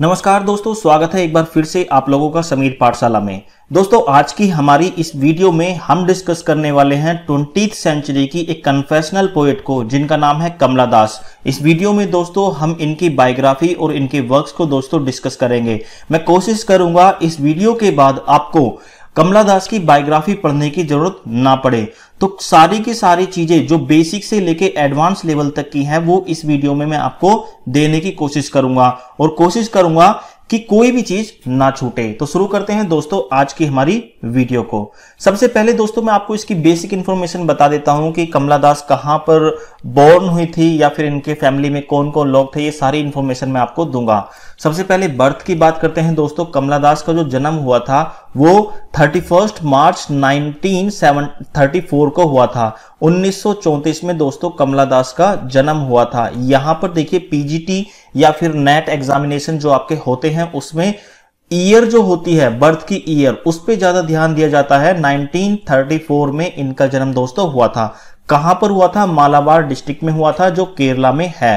नमस्कार दोस्तों स्वागत है एक बार फिर से आप लोगों का समीर पाठशाला में दोस्तों आज की हमारी इस वीडियो में हम डिस्कस करने वाले हैं ट्वेंटी सेंचुरी की एक कन्फेशनल पोएट को जिनका नाम है कमला दास इस वीडियो में दोस्तों हम इनकी बायोग्राफी और इनके वर्क्स को दोस्तों डिस्कस करेंगे मैं कोशिश करूंगा इस वीडियो के बाद आपको कमला दास की बायोग्राफी पढ़ने की जरूरत ना पड़े तो सारी की सारी चीजें जो बेसिक से लेके एडवांस लेवल तक की हैं वो इस वीडियो में मैं आपको देने की कोशिश करूंगा और कोशिश करूंगा कि कोई भी चीज ना छूटे तो शुरू करते हैं दोस्तों आज की हमारी वीडियो को सबसे पहले दोस्तों मैं आपको इसकी बेसिक इन्फॉर्मेशन बता देता हूं कि कमला दास कहां पर बोर्न हुई थी या फिर इनके फैमिली में कौन कौन लोग थे ये सारी इन्फॉर्मेशन मैं आपको दूंगा सबसे पहले बर्थ की बात करते हैं दोस्तों कमला दास का जो जन्म हुआ था वो थर्टी मार्च 1934 को हुआ था उन्नीस में दोस्तों कमला दास का जन्म हुआ था यहां पर देखिए पीजीटी या फिर नेट एग्जामिनेशन जो आपके होते हैं उसमें ईयर जो होती है बर्थ की ईयर उस पर ज्यादा ध्यान दिया जाता है 1934 में इनका जन्म दोस्तों हुआ था कहां पर हुआ था मालाबार डिस्ट्रिक्ट में हुआ था जो केरला में है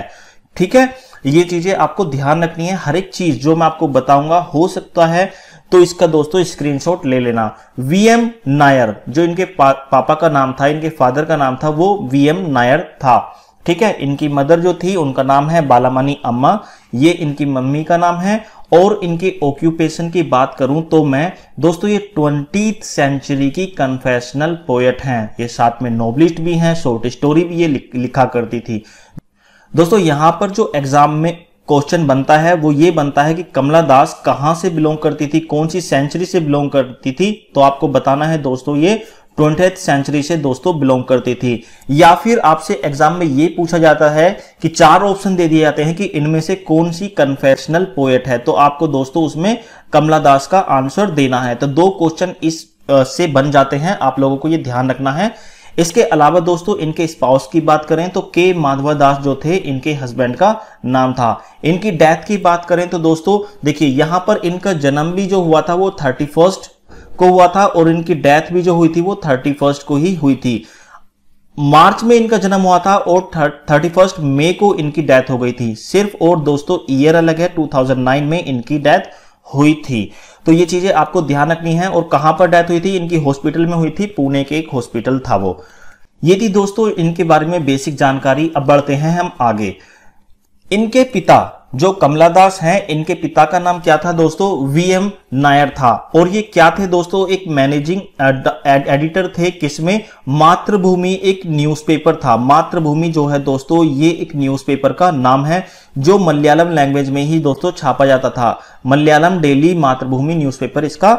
ठीक है ये चीजें आपको ध्यान रखनी है हर एक चीज जो मैं आपको बताऊंगा हो सकता है तो इसका दोस्तों स्क्रीनशॉट ले लेना वीएम नायर जो इनके पा, पापा का नाम था इनके फादर का नाम था वो वीएम नायर था ठीक है इनकी मदर जो थी उनका नाम है बालामानी अम्मा ये इनकी मम्मी का नाम है और इनके ऑक्यूपेशन की बात करूं तो मैं दोस्तों ये ट्वेंटी सेंचुरी की कन्फेशनल पोएट हैं ये साथ में नॉवलिस्ट भी हैं शॉर्ट स्टोरी भी ये लिखा करती थी दोस्तों यहां पर जो एग्जाम में क्वेश्चन बनता है वो ये बनता है कि कमला दास कहां से बिलोंग करती थी कौन सी सेंचुरी से बिलोंग करती थी तो आपको बताना है दोस्तों ये ट्वेंटी सेंचुरी से दोस्तों बिलोंग करती थी या फिर आपसे एग्जाम में ये पूछा जाता है कि चार ऑप्शन दे दिए जाते हैं कि इनमें से कौन सी कन्फेशनल पोएट है तो आपको दोस्तों उसमें कमला दास का आंसर देना है तो दो क्वेश्चन इस से बन जाते हैं आप लोगों को ये ध्यान रखना है इसके अलावा दोस्तों इनके स्पाउस की बात करें तो के माधवा दास जो थे इनके हस्बैंड का नाम था इनकी डेथ की बात करें तो दोस्तों देखिए यहां पर इनका जन्म भी जो हुआ था वो थर्टी फर्स्ट को हुआ था और इनकी डेथ भी जो हुई थी वो थर्टी फर्स्ट को ही हुई थी मार्च में इनका जन्म हुआ था और थर्टी फर्स्ट मे को इनकी डेथ हो गई थी सिर्फ और दोस्तों ईयर अलग है 2009 में इनकी डेथ हुई थी तो ये चीजें आपको ध्यान रखनी है और कहां पर डेथ हुई थी इनकी हॉस्पिटल में हुई थी पुणे के एक हॉस्पिटल था वो ये थी दोस्तों इनके बारे में बेसिक जानकारी अब बढ़ते हैं हम आगे इनके पिता जो कमला दास है इनके पिता का नाम क्या था दोस्तों वीएम नायर था और ये क्या थे दोस्तों एक मैनेजिंग एडिटर थे किसमें मातृभूमि एक न्यूज़पेपर था मातृभूमि जो है दोस्तों ये एक न्यूज़पेपर का नाम है जो मलयालम लैंग्वेज में ही दोस्तों छापा जाता था मलयालम डेली मातृभूमि न्यूज इसका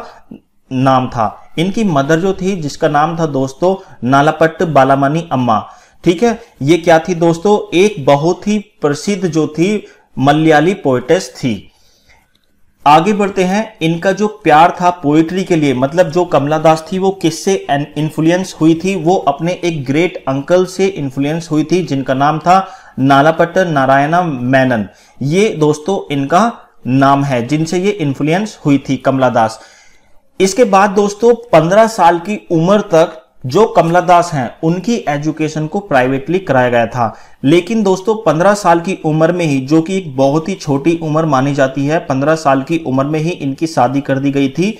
नाम था इनकी मदर जो थी जिसका नाम था दोस्तों नालापट्ट बालामानी अम्मा ठीक है ये क्या थी दोस्तों एक बहुत ही प्रसिद्ध जो थी मलयाली पोइटेस थी आगे बढ़ते हैं इनका जो प्यार था पोइट्री के लिए मतलब जो कमला दास थी वो किससे इन्फ्लुएंस हुई थी वो अपने एक ग्रेट अंकल से इन्फ्लुएंस हुई थी जिनका नाम था नालापट्ट नारायणा मैनन ये दोस्तों इनका नाम है जिनसे ये इन्फ्लुएंस हुई थी कमला दास इसके बाद दोस्तों 15 साल की उम्र तक जो कमला दास हैं उनकी एजुकेशन को प्राइवेटली कराया गया था लेकिन दोस्तों 15 साल की उम्र में ही जो कि एक बहुत ही छोटी उम्र मानी जाती है 15 साल की उम्र में ही इनकी शादी कर दी गई थी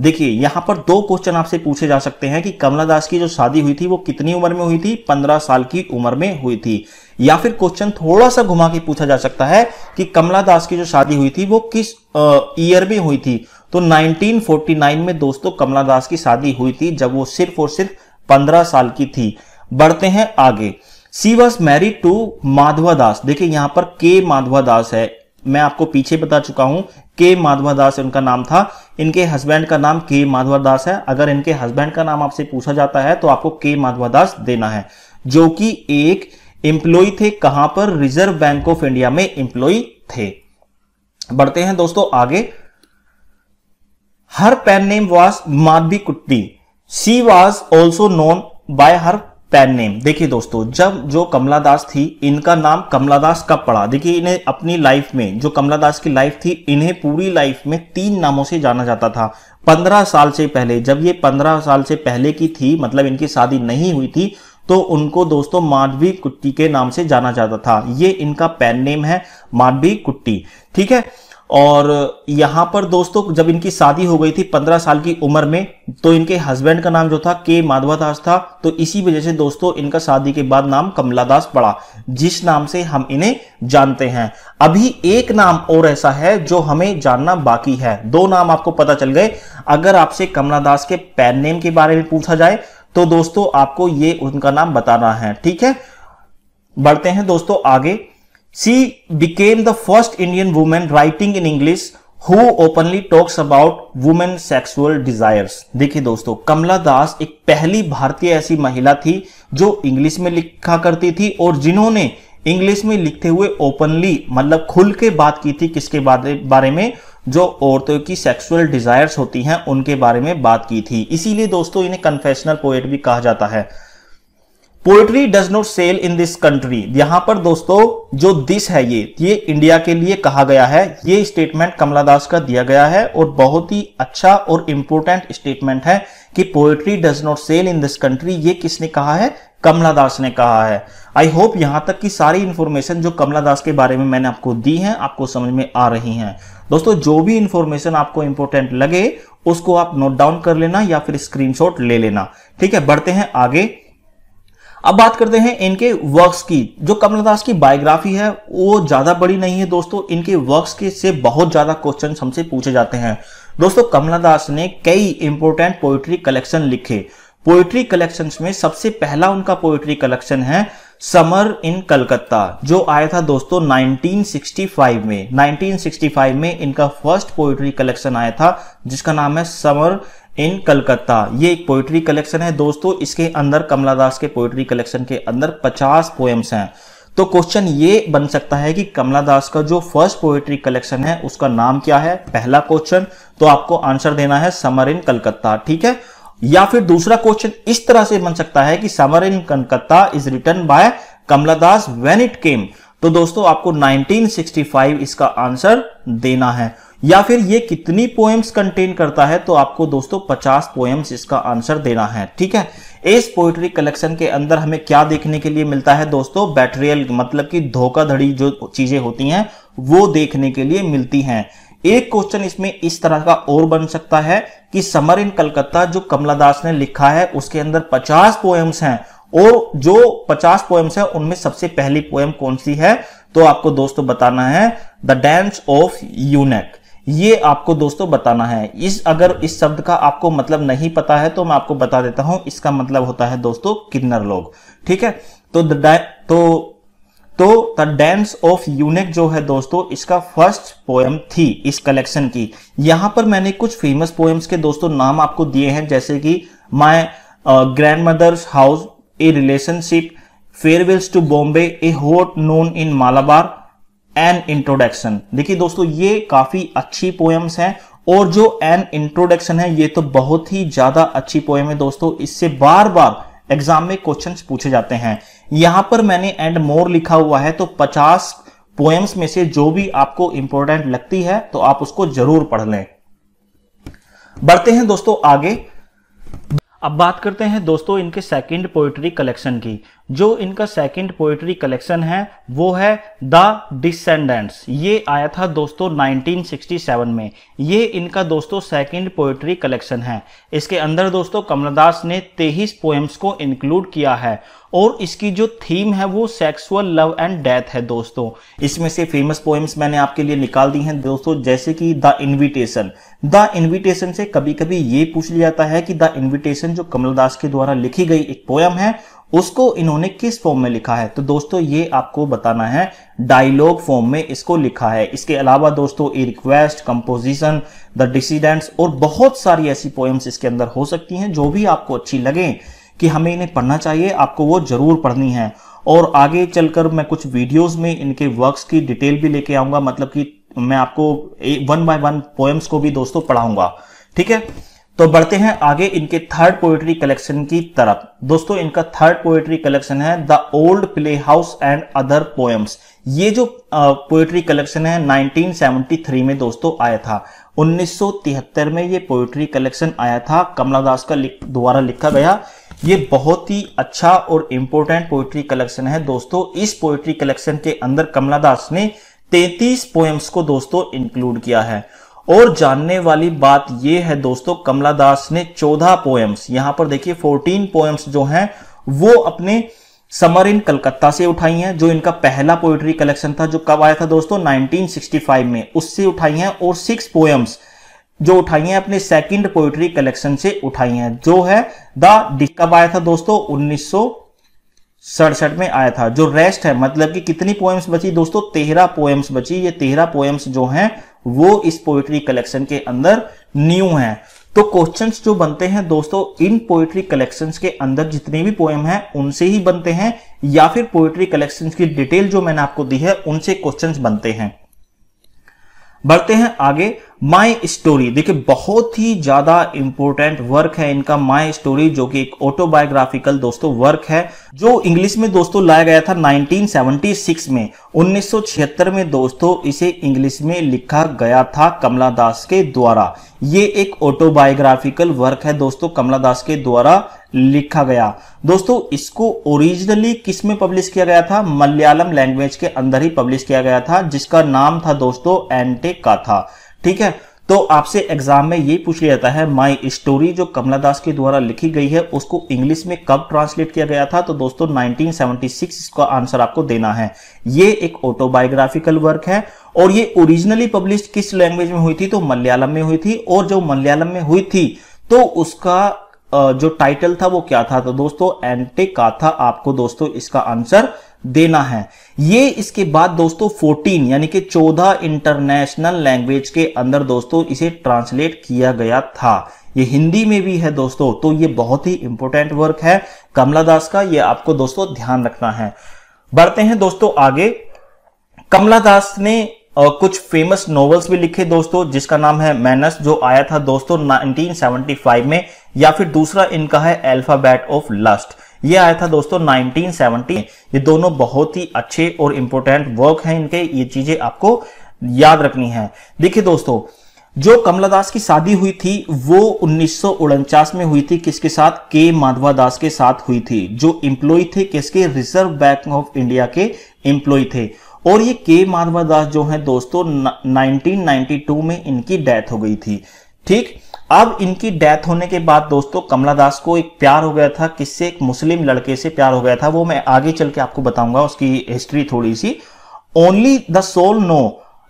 देखिए यहां पर दो क्वेश्चन आपसे पूछे जा सकते हैं कि कमला दास की जो शादी हुई थी वो कितनी उम्र में हुई थी 15 साल की उम्र में हुई थी या फिर क्वेश्चन थोड़ा सा घुमा के पूछा जा सकता है कि कमला दास की जो शादी हुई थी वो किस ईयर में हुई थी तो 1949 में दोस्तों कमला दास की शादी हुई थी जब वो सिर्फ और सिर्फ 15 साल की थी बढ़ते हैं आगे she was married to Madhava Das देखिए यहां पर के माधवा दास है मैं आपको पीछे बता चुका हूं के माधवा दास उनका नाम था इनके हस्बैंड का नाम के माधवा दास है अगर इनके हस्बैंड का नाम आपसे पूछा जाता है तो आपको के माधवा दास देना है जो कि एक एम्प्लॉय थे कहां पर रिजर्व बैंक ऑफ इंडिया में एम्प्लॉय थे बढ़ते हैं दोस्तों आगे her pen name was Madhavi Kutty she was also known by her pen name देखिए दोस्तों जब जो कमला दास थी इनका नाम कमला दास कब पड़ा देखिए इन्हें अपनी लाइफ में जो कमला दास की लाइफ थी इन्हें पूरी लाइफ में तीन नामों से जाना जाता था पंद्रह साल से पहले जब ये पंद्रह साल से पहले की थी मतलब इनकी शादी नहीं हुई थी तो उनको दोस्तों माधवी कुट्टी के नाम से जाना जाता था ये इनका पैन नेम है माधवी कुट्टी ठीक है और यहाँ पर दोस्तों जब इनकी शादी हो गई थी पंद्रह साल की उम्र में तो इनके हस्बैंड का नाम जो था के माधवादास था तो इसी वजह से दोस्तों इनका शादी के बाद नाम कमलादास पड़ा जिस नाम से हम इन्हें जानते हैं अभी एक नाम और ऐसा है जो हमें जानना बाकी है दो नाम आपको पता चल गए अगर आपसे कमलादास के पैन नेम के बारे में पूछा जाए तो दोस्तों आपको ये उनका नाम बताना है ठीक है बढ़ते हैं दोस्तों आगे She became the first Indian woman writing in English who openly talks about women sexual desires. देखिए दोस्तों कमला दास एक पहली भारतीय ऐसी महिला थी जो इंग्लिश में लिखा करती थी और जिन्होंने इंग्लिश में लिखते हुए ओपनली मतलब खुल के बात की थी किसके बारे में जो औरतों की सेक्सुअल डिजायर्स होती हैं उनके बारे में बात की थी इसीलिए दोस्तों इन्हें कन्फेशनल पोएट भी कहा जाता है poetry does not sell in this country यहां पर दोस्तों जो दिस है ये ये इंडिया के लिए कहा गया है ये स्टेटमेंट कमला दास का दिया गया है और बहुत ही अच्छा और इंपोर्टेंट स्टेटमेंट है कि poetry does not sell in this country ये किसने कहा है कमला दास ने कहा है आई होप यहां तक की सारी इंफॉर्मेशन जो कमला दास के बारे में मैंने आपको दी है आपको समझ में आ रही है दोस्तों जो भी इंफॉर्मेशन आपको इंपोर्टेंट लगे उसको आप नोट डाउन कर लेना या फिर स्क्रीनशॉट ले लेना ठीक है बढ़ते हैं आगे अब बात करते हैं इनके वर्क्स की जो कमलदास की बायोग्राफी है वो ज्यादा बड़ी नहीं है दोस्तों इनके वर्क्स के से बहुत ज्यादा क्वेश्चन हमसे पूछे जाते हैं दोस्तों कमलादास ने कई इंपोर्टेंट पोएट्री कलेक्शन लिखे पोइट्री कलेक्शंस में सबसे पहला उनका पोएट्री कलेक्शन है समर इन कलकत्ता जो आया था दोस्तों 1965 में 1965 में इनका फर्स्ट पोएट्री कलेक्शन आया था जिसका नाम है समर इन कलकत्ता ये एक पोइट्री कलेक्शन है दोस्तों इसके अंदर कमला दास के पोइट्री कलेक्शन के अंदर 50 पोएम्स हैं तो क्वेश्चन ये बन सकता है कि कमला दास का जो फर्स्ट पोएट्री कलेक्शन है उसका नाम क्या है पहला क्वेश्चन तो आपको आंसर देना है समर इन कलकत्ता ठीक है या फिर दूसरा क्वेश्चन इस तरह से बन सकता है कि summer in Calcutta is written by Kamala Das when it came तो दोस्तों आपको 1965 इसका आंसर देना है या फिर ये कितनी पोएम्स कंटेन करता है तो आपको दोस्तों 50 पोएम्स इसका आंसर देना है ठीक है इस पोइट्री कलेक्शन के अंदर हमें क्या देखने के लिए मिलता है दोस्तों बैटरियल मतलब कि धोखाधड़ी जो चीजें होती हैं वो देखने के लिए मिलती हैं एक क्वेश्चन इसमें इस तरह का और बन सकता है कि समर इन कलकत्ता जो कमला दास ने लिखा है उसके अंदर 50 पोएम्स हैं और जो 50 पोएम्स हैं उनमें सबसे पहली पोएम कौन सी है तो आपको दोस्तों बताना है द डैंस ऑफ यूनेक ये आपको दोस्तों बताना है इस अगर इस शब्द का आपको मतलब नहीं पता है तो मैं आपको बता देता हूं इसका मतलब होता है दोस्तों किन्नर लोग ठीक है तो द तो तो द डांस ऑफ यूनिक जो है दोस्तों इसका फर्स्ट पोएम थी इस कलेक्शन की यहां पर मैंने कुछ फेमस पोएम्स के दोस्तों नाम आपको दिए हैं जैसे कि my grandmother's house a relationship farewells to Bombay a hot noon in Malabar an introduction देखिए दोस्तों ये काफी अच्छी पोएम्स हैं और जो एन इंट्रोडक्शन है ये तो बहुत ही ज्यादा अच्छी पोएम है दोस्तों इससे बार बार एग्जाम में क्वेश्चन पूछे जाते हैं यहां पर मैंने एंड मोर लिखा हुआ है तो पचास पोएम्स में से जो भी आपको इंपॉर्टेंट लगती है तो आप उसको जरूर पढ़ लें बढ़ते हैं दोस्तों आगे अब बात करते हैं दोस्तों इनके सेकंड पोएट्री कलेक्शन की जो इनका सेकंड पोएट्री कलेक्शन है वो है द डिसेंडेंट्स ये आया था दोस्तों 1967 में ये इनका दोस्तों सेकंड पोएट्री कलेक्शन है इसके अंदर दोस्तों कमलदास ने तेईस पोएम्स को इंक्लूड किया है और इसकी जो थीम है वो सेक्सुअल लव एंड डेथ है दोस्तों इसमें से फेमस पोएम्स मैंने आपके लिए निकाल दी हैं दोस्तों जैसे कि द इनविटेशन द इनविटेशन से कभी कभी ये पूछ लिया जाता है कि द इनविटेशन जो कमलदास के द्वारा लिखी गई एक पोयम है उसको इन्होंने किस फॉर्म में लिखा है तो दोस्तों ये आपको बताना है डायलॉग फॉर्म में इसको लिखा है इसके अलावा दोस्तों a request composition the descendants और बहुत सारी ऐसी पोएम्स इसके अंदर हो सकती हैं जो भी आपको अच्छी लगे कि हमें इन्हें पढ़ना चाहिए आपको वो जरूर पढ़नी है और आगे चलकर मैं कुछ वीडियोज में इनके वर्क्स की डिटेल भी लेके आऊंगा मतलब कि मैं आपको वन बाय वन पोएम्स को भी दोस्तों पढ़ाऊंगा ठीक है तो बढ़ते हैं आगे इनके थर्ड पोएट्री कलेक्शन की तरफ दोस्तों इनका थर्ड पोएट्री कलेक्शन है the old playhouse and other poems ये जो पोएट्री कलेक्शन है 1973 में दोस्तों आया था 1973 में ये पोएट्री कलेक्शन आया था कमला दास का लिख, द्वारा लिखा गया ये बहुत ही अच्छा और इम्पोर्टेंट पोएट्री कलेक्शन है दोस्तों इस पोएट्री कलेक्शन के अंदर कमला दास ने 33 पोएम्स को दोस्तों इंक्लूड किया है और जानने वाली बात यह है दोस्तों कमला दास ने 14 पोएम्स यहां पर देखिए 14 पोएम्स जो हैं वो अपने समर इन कलकत्ता से उठाई हैं जो इनका पहला पोएट्री कलेक्शन था जो कब आया था दोस्तों 1965 में उससे उठाई हैं और सिक्स पोएम्स जो उठाई हैं अपने सेकंड पोइट्री कलेक्शन से उठाई हैं जो है द कब आया था दोस्तों उन्नीस सड़सठ में आया था जो रेस्ट है मतलब कि कितनी पोएम्स बची दोस्तों तेरह पोएम्स बची ये तेरह पोएम्स जो हैं वो इस पोएट्री कलेक्शन के अंदर न्यू है तो क्वेश्चंस जो बनते हैं दोस्तों इन पोएट्री कलेक्शंस के अंदर जितनी भी पोएम हैं उनसे ही बनते हैं या फिर पोएट्री कलेक्शंस की डिटेल जो मैंने आपको दी है उनसे क्वेश्चंस बनते हैं बढ़ते हैं आगे माई स्टोरी देखिए बहुत ही ज्यादा इंपॉर्टेंट वर्क है इनका माई स्टोरी जो कि एक ऑटोबायोग्राफिकल दोस्तों वर्क है जो इंग्लिश में दोस्तों लाया गया था 1976 में 1976 में दोस्तों इसे इंग्लिश में लिखा गया था कमला दास के द्वारा ये एक ऑटोबायोग्राफिकल वर्क है दोस्तों कमला दास के द्वारा लिखा गया दोस्तों इसको ओरिजिनली किस में पब्लिश किया गया था मलयालम लैंग्वेज के अंदर ही पब्लिश किया गया था जिसका नाम था दोस्तों एंटे था ठीक है तो आपसे एग्जाम में ये पूछ लिया जाता है माई स्टोरी जो कमला दास के द्वारा लिखी गई है उसको इंग्लिश में कब ट्रांसलेट किया गया था तो दोस्तों 1976 इसका आंसर आपको देना है ये एक ऑटोबायोग्राफिकल वर्क है और ये ओरिजिनली पब्लिश किस लैंग्वेज में हुई थी तो मलयालम में हुई थी और जो मलयालम में हुई थी तो उसका जो टाइटल था वो क्या था तो दोस्तों एंटे का था आपको दोस्तों इसका आंसर देना है ये इसके बाद दोस्तों 14 यानी कि 14 इंटरनेशनल लैंग्वेज के अंदर दोस्तों इसे ट्रांसलेट किया गया था ये हिंदी में भी है दोस्तों तो ये बहुत ही इंपॉर्टेंट वर्क है कमला दास का ये आपको दोस्तों ध्यान रखना है बढ़ते हैं दोस्तों आगे कमला दास ने कुछ फेमस नॉवेल्स भी लिखे दोस्तों जिसका नाम है मैनस जो आया था दोस्तों 1975 में या फिर दूसरा इनका है अल्फाबेट ऑफ लस्ट ये आया था दोस्तों 1970 ये दोनों बहुत ही अच्छे और इंपॉर्टेंट वर्क हैं इनके ये चीजें आपको याद रखनी है देखिए दोस्तों जो कमला दास की शादी हुई थी वो उन्नीस में हुई थी किसके साथ के माधवा दास के साथ हुई थी जो इम्प्लॉय थे किसके रिजर्व बैंक ऑफ इंडिया के इम्प्लॉय थे और ये के माधवा दास जो है दोस्तों 1992 में इनकी डेथ हो गई थी ठीक अब इनकी डेथ होने के बाद दोस्तों कमला दास को एक प्यार हो गया था किससे एक मुस्लिम लड़के से प्यार हो गया था वो मैं आगे चल के आपको बताऊंगा उसकी हिस्ट्री थोड़ी सी only the soul know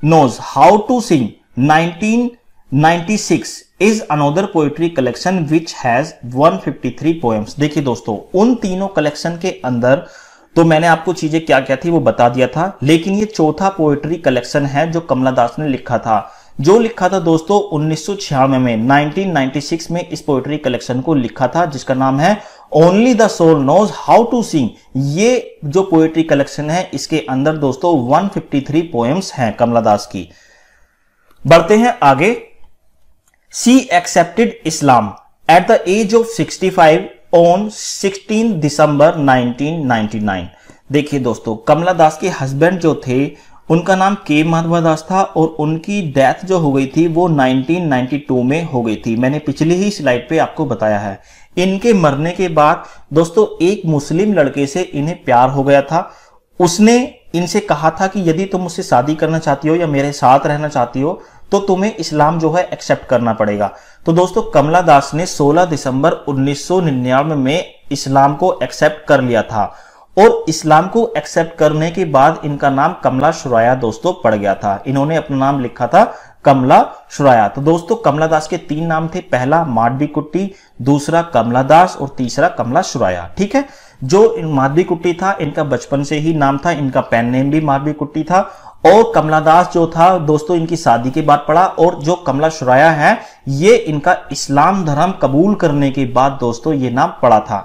knows how to sing 1996 is another poetry collection which has 153 poems देखिए दोस्तों उन तीनों कलेक्शन के अंदर तो मैंने आपको चीजें क्या क्या थी वो बता दिया था लेकिन ये चौथा पोएट्री कलेक्शन है जो कमला दास ने लिखा था जो लिखा था दोस्तों उन्नीस में 1996 में इस पोएट्री कलेक्शन को लिखा था जिसका नाम है only the soul knows how to sing ये जो पोएट्री कलेक्शन है इसके अंदर दोस्तों 153 पोएम्स हैं कमला दास की बढ़ते हैं आगे she accepted Islam at the age of 65 on 16 December 1999 देखिए दोस्तों कमला दास के हस्बैंड जो थे उनका नाम के माधवा दास था और उनकी डेथ जो हो गई थी वो 1992 में हो गई थी मैंने पिछली ही स्लाइड पे आपको बताया है इनके मरने के बाद दोस्तों एक मुस्लिम लड़के से इन्हें प्यार हो गया था उसने इनसे कहा था कि यदि तुम मुझसे शादी करना चाहती हो या मेरे साथ रहना चाहती हो तो तुम्हें इस्लाम जो है एक्सेप्ट करना पड़ेगा तो दोस्तों कमला दास ने 16 दिसंबर 1999 में इस्लाम को एक्सेप्ट कर लिया था और इस्लाम को एक्सेप्ट करने के बाद इनका नाम कमला शुराया दोस्तों पड़ गया था इन्होंने अपना नाम लिखा था कमला शुराया तो दोस्तों कमला दास के तीन नाम थे पहला माडवी कुट्टी दूसरा कमला दास और तीसरा कमला शुराया ठीक है जो माधवी कुट्टी था इनका बचपन से ही नाम था इनका पेन नेम भी माधवी कुट्टी था और कमला दास जो था दोस्तों इनकी शादी के बाद पढ़ा और जो कमला शुराया है ये इनका इस्लाम धर्म कबूल करने के बाद दोस्तों ये नाम पड़ा था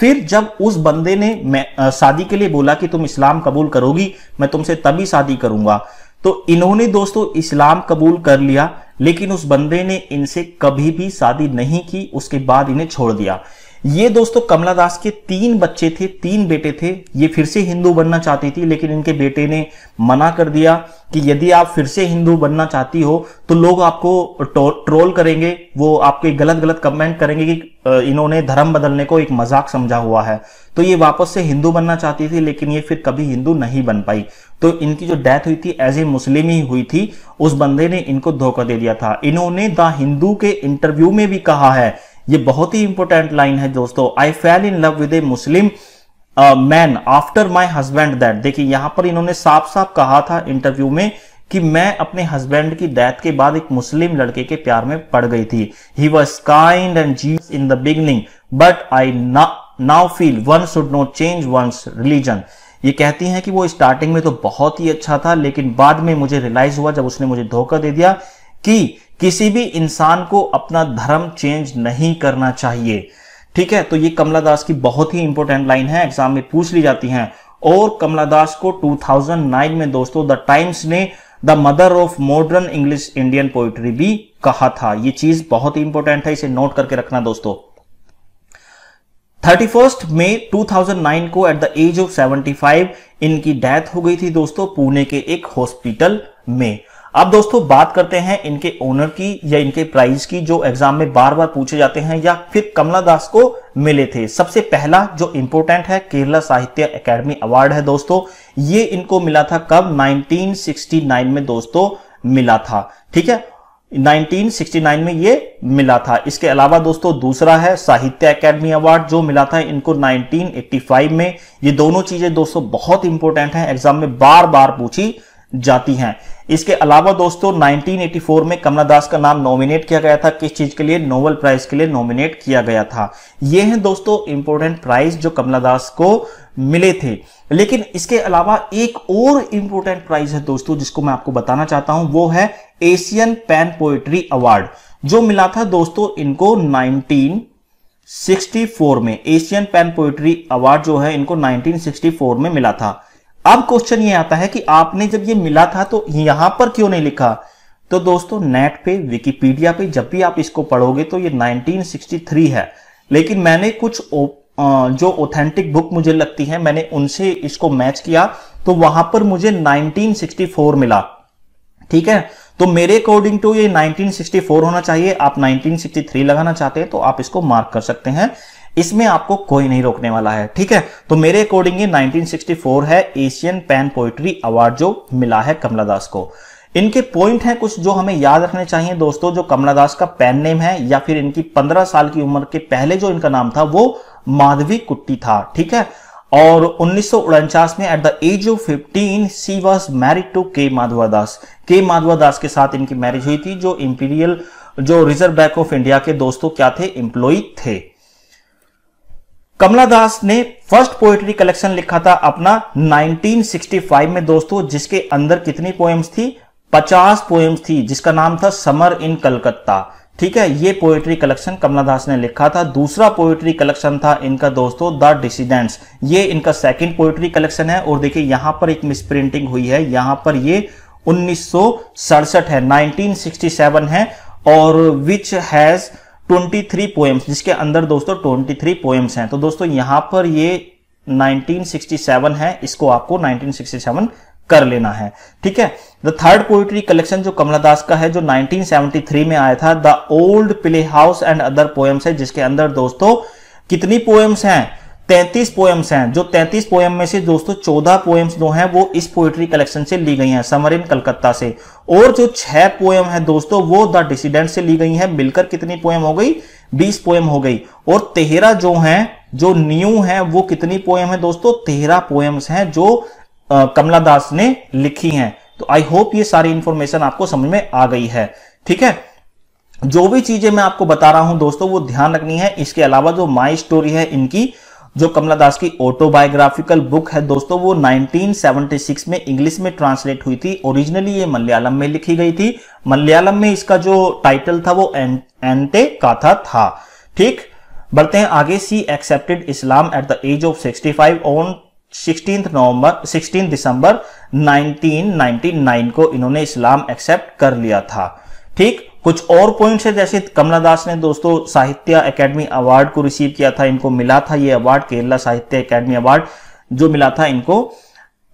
फिर जब उस बंदे ने शादी के लिए बोला कि तुम इस्लाम कबूल करोगी मैं तुमसे तभी शादी करूंगा तो इन्होंने दोस्तों इस्लाम कबूल कर लिया लेकिन उस बंदे ने इनसे कभी भी शादी नहीं की उसके बाद इन्हें छोड़ दिया ये दोस्तों कमला दास के तीन बच्चे थे तीन बेटे थे ये फिर से हिंदू बनना चाहती थी लेकिन इनके बेटे ने मना कर दिया कि यदि आप फिर से हिंदू बनना चाहती हो तो लोग आपको ट्रोल करेंगे वो आपके गलत गलत कमेंट करेंगे कि इन्होंने धर्म बदलने को एक मजाक समझा हुआ है तो ये वापस से हिंदू बनना चाहती थी लेकिन ये फिर कभी हिंदू नहीं बन पाई तो इनकी जो डेथ हुई थी एज ए मुस्लिम ही हुई थी उस बंदे ने इनको धोखा दे दिया था इन्होंने द हिंदू के इंटरव्यू में भी कहा है ये बहुत ही इंपॉर्टेंट लाइन है दोस्तों I fell in love with a Muslim man after my husband that देखिए यहां पर इन्होंने साफ साफ कहा था इंटरव्यू में कि मैं अपने हस्बैंड की डेथ के बाद एक मुस्लिम लड़के के प्यार में पड़ गई थी he was kind and gave in the beginning but I now feel one should not change one's religion ये कहती हैं कि वो स्टार्टिंग में तो बहुत ही अच्छा था लेकिन बाद में मुझे रियलाइज हुआ जब उसने मुझे धोखा दे दिया कि किसी भी इंसान को अपना धर्म चेंज नहीं करना चाहिए ठीक है तो ये कमला दास की बहुत ही इंपॉर्टेंट लाइन है एग्जाम में पूछ ली जाती है और कमला दास को 2009 में दोस्तों द टाइम्स ने the mother of modern English Indian poetry भी कहा था ये चीज बहुत ही इंपॉर्टेंट है इसे नोट करके रखना दोस्तों 31 मे टू को एट द एज ऑफ 75 इनकी डेथ हो गई थी दोस्तों पुणे के एक हॉस्पिटल में अब दोस्तों बात करते हैं इनके ओनर की या इनके प्राइस की जो एग्जाम में बार बार पूछे जाते हैं या फिर कमला दास को मिले थे सबसे पहला जो इंपोर्टेंट है केरला साहित्य एकेडमी अवार्ड है दोस्तों ये इनको मिला था कब 1969 में दोस्तों मिला था ठीक है 1969 में ये मिला था इसके अलावा दोस्तों दूसरा है साहित्य एकेडमी अवार्ड जो मिला था इनको 1985 में ये दोनों चीजें दोस्तों बहुत इंपॉर्टेंट हैं एग्जाम में बार बार पूछी जाती हैं इसके अलावा दोस्तों 1984 में कमला दास का नाम नॉमिनेट किया गया था किस चीज के लिए नोबेल प्राइज के लिए नॉमिनेट किया गया था ये हैं दोस्तों इंपोर्टेंट प्राइज जो कमला दास को मिले थे लेकिन इसके अलावा एक और इंपोर्टेंट प्राइज है दोस्तों जिसको मैं आपको बताना चाहता हूं वो है एशियन पैन पोएट्री अवार्ड जो मिला था दोस्तों इनको 1964 में एशियन पैन पोएट्री अवार्ड जो है इनको 1964 में मिला था अब क्वेश्चन ये आता है कि आपने जब ये मिला था तो यहां पर क्यों नहीं लिखा तो दोस्तों नेट पे विकिपीडिया पे जब भी आप इसको पढ़ोगे तो ये 1963 है लेकिन मैंने कुछ ओ, जो ऑथेंटिक बुक मुझे लगती है मैंने उनसे इसको मैच किया तो वहां पर मुझे 1964 मिला ठीक है तो मेरे अकॉर्डिंग टू तो ये 1964 होना चाहिए आप 1963 लगाना चाहते हैं तो आप इसको मार्क कर सकते हैं इसमें आपको कोई नहीं रोकने वाला है ठीक है तो मेरे अकॉर्डिंग ये 1964 है एशियन पैन पोइट्री अवार्ड जो मिला है कमला दास को इनके पॉइंट हैं कुछ जो हमें याद रखने चाहिए दोस्तों जो कमला दास का पैन नेम है या फिर इनकी 15 साल की उम्र के पहले जो इनका नाम था वो माधवी कुट्टी था ठीक है और उन्नीस में at the age of fifteen she was married to K Madhava दास के माधवा दास के साथ इनकी मैरिज हुई थी जो इंपीरियल जो रिजर्व बैंक ऑफ इंडिया के दोस्तों क्या थे इंप्लॉय थे कमला दास ने फर्स्ट पोएट्री कलेक्शन लिखा था अपना 1965 में दोस्तों जिसके अंदर कितनी पोएम्स थी 50 पोएम्स थी जिसका नाम था समर इन कलकत्ता ठीक है ये पोएट्री कलेक्शन कमला दास ने लिखा था दूसरा पोएट्री कलेक्शन था इनका दोस्तों द डिसीडेंट्स ये इनका सेकंड पोएट्री कलेक्शन है और देखिए यहां पर एक मिसप्रिंटिंग हुई है यहां पर ये उन्नीस है नाइनटीन है और which has twenty three poems जिसके अंदर दोस्तों ट्वेंटी थ्री पोएम्स हैं तो दोस्तों यहां पर ये 1967 है इसको आपको 1967 कर लेना है ठीक है द थर्ड पोइट्री कलेक्शन जो कमला दास का है जो 1973 में आया था the old playhouse and other poems है जिसके अंदर दोस्तों कितनी पोएम्स हैं तैंतीस पोएम्स हैं जो तैंतीस पोएम में से दोस्तों चौदह पोएम्स जो हैं वो इस पोएट्री कलेक्शन से ली गई हैं समर इन कलकत्ता से और जो छह पोएम है दोस्तों वो द डिसिडेंट से ली गई हैं मिलकर कितनी पोएम हो गई बीस पोएम हो गई और तेहरा जो हैं जो न्यू हैं वो कितनी पोएम है दोस्तों तेहरा पोएम्स हैं जो कमला दास ने लिखी है तो आई होप ये सारी इंफॉर्मेशन आपको समझ में आ गई है ठीक है जो भी चीजें मैं आपको बता रहा हूं दोस्तों वो ध्यान रखनी है इसके अलावा जो माई स्टोरी है इनकी जो कमला दास की ऑटोबायोग्राफिकल बुक है दोस्तों वो 1976 में इंग्लिश में ट्रांसलेट हुई थी ओरिजिनली ये मलयालम में लिखी गई थी मलयालम में इसका जो टाइटल था वो एंटे काथा था ठीक बढ़ते हैं आगे she accepted Islam at the age of 65 on 16 November 16 December 1999 को इन्होंने इस्लाम एक्सेप्ट कर लिया था ठीक कुछ और पॉइंट्स है जैसे कमला दास ने दोस्तों साहित्य अकेडमी अवार्ड को रिसीव किया था इनको मिला था ये अवार्ड केरला साहित्य अकेडमी अवार्ड जो मिला था इनको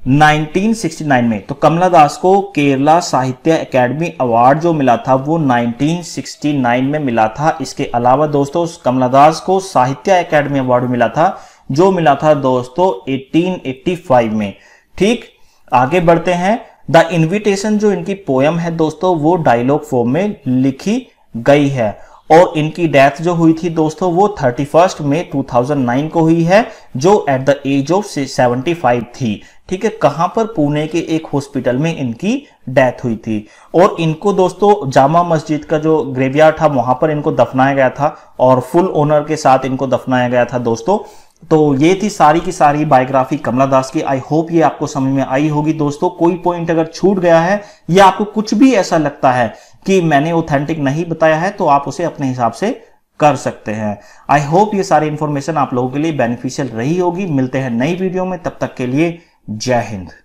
1969 में तो कमला दास को केरला साहित्य एकेडमी अवार्ड जो मिला था वो 1969 में मिला था इसके अलावा दोस्तों कमला दास को साहित्य एकेडमी अवार्ड मिला था जो मिला था दोस्तों 1885 में ठीक आगे बढ़ते हैं द इनविटेशन जो इनकी पोयम है दोस्तों वो डायलॉग फॉर्म में लिखी गई है और इनकी डेथ जो हुई थी दोस्तों वो 31 मई 2009 को हुई है जो एट द एज ऑफ 75 थी ठीक है कहां पर पुणे के एक हॉस्पिटल में इनकी डेथ हुई थी और इनको दोस्तों जामा मस्जिद का जो ग्रेवयार्ड था वहां पर इनको दफनाया गया था और फुल ओनर के साथ इनको दफनाया गया था दोस्तों तो ये थी सारी की सारी बायोग्राफी कमला दास की आई होप ये आपको समझ में आई होगी दोस्तों कोई पॉइंट अगर छूट गया है या आपको कुछ भी ऐसा लगता है कि मैंने ऑथेंटिक नहीं बताया है तो आप उसे अपने हिसाब से कर सकते हैं आई होप ये सारी इंफॉर्मेशन आप लोगों के लिए बेनिफिशियल रही होगी मिलते हैं नई वीडियो में तब तक के लिए जय हिंद